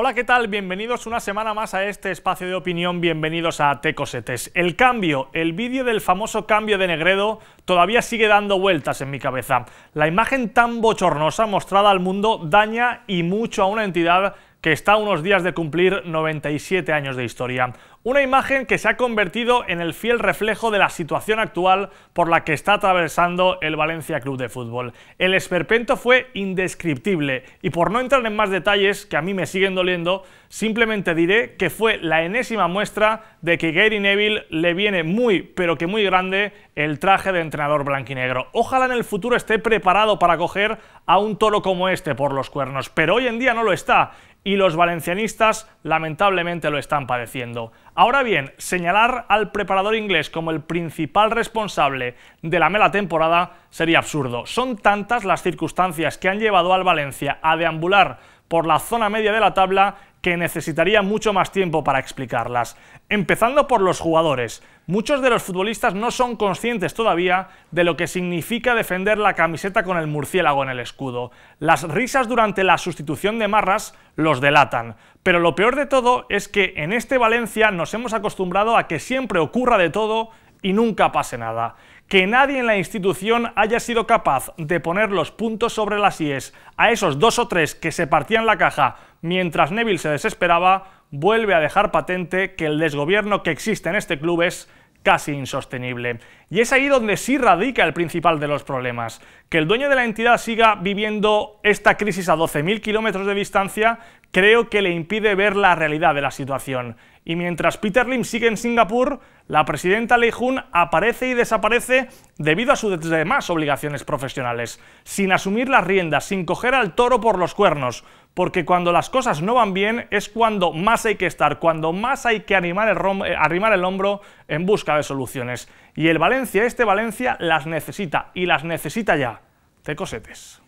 Hola, ¿qué tal? Bienvenidos una semana más a este espacio de opinión, bienvenidos a Tecosetes. El cambio, el vídeo del famoso cambio de Negredo todavía sigue dando vueltas en mi cabeza. La imagen tan bochornosa mostrada al mundo daña y mucho a una entidad que está a unos días de cumplir 97 años de historia. Una imagen que se ha convertido en el fiel reflejo de la situación actual por la que está atravesando el Valencia Club de Fútbol. El esperpento fue indescriptible y por no entrar en más detalles que a mí me siguen doliendo, simplemente diré que fue la enésima muestra de que Gary Neville le viene muy pero que muy grande el traje de entrenador blanquinegro. Ojalá en el futuro esté preparado para coger a un toro como este por los cuernos, pero hoy en día no lo está y los valencianistas lamentablemente lo están padeciendo. Ahora bien, señalar al preparador inglés como el principal responsable de la mela temporada sería absurdo. Son tantas las circunstancias que han llevado al Valencia a deambular por la zona media de la tabla que necesitaría mucho más tiempo para explicarlas. Empezando por los jugadores. Muchos de los futbolistas no son conscientes todavía de lo que significa defender la camiseta con el murciélago en el escudo. Las risas durante la sustitución de Marras los delatan. Pero lo peor de todo es que en este Valencia nos hemos acostumbrado a que siempre ocurra de todo y nunca pase nada que nadie en la institución haya sido capaz de poner los puntos sobre las IES a esos dos o tres que se partían la caja mientras Neville se desesperaba, vuelve a dejar patente que el desgobierno que existe en este club es casi insostenible. Y es ahí donde sí radica el principal de los problemas, que el dueño de la entidad siga viviendo esta crisis a 12.000 kilómetros de distancia creo que le impide ver la realidad de la situación. Y mientras Peter Lim sigue en Singapur, la presidenta Lei Hun aparece y desaparece debido a sus demás obligaciones profesionales, sin asumir las riendas, sin coger al toro por los cuernos, porque cuando las cosas no van bien es cuando más hay que estar, cuando más hay que animar eh, arrimar el hombro en busca de soluciones. Y el Valencia, este Valencia, las necesita, y las necesita ya. Te cosetes.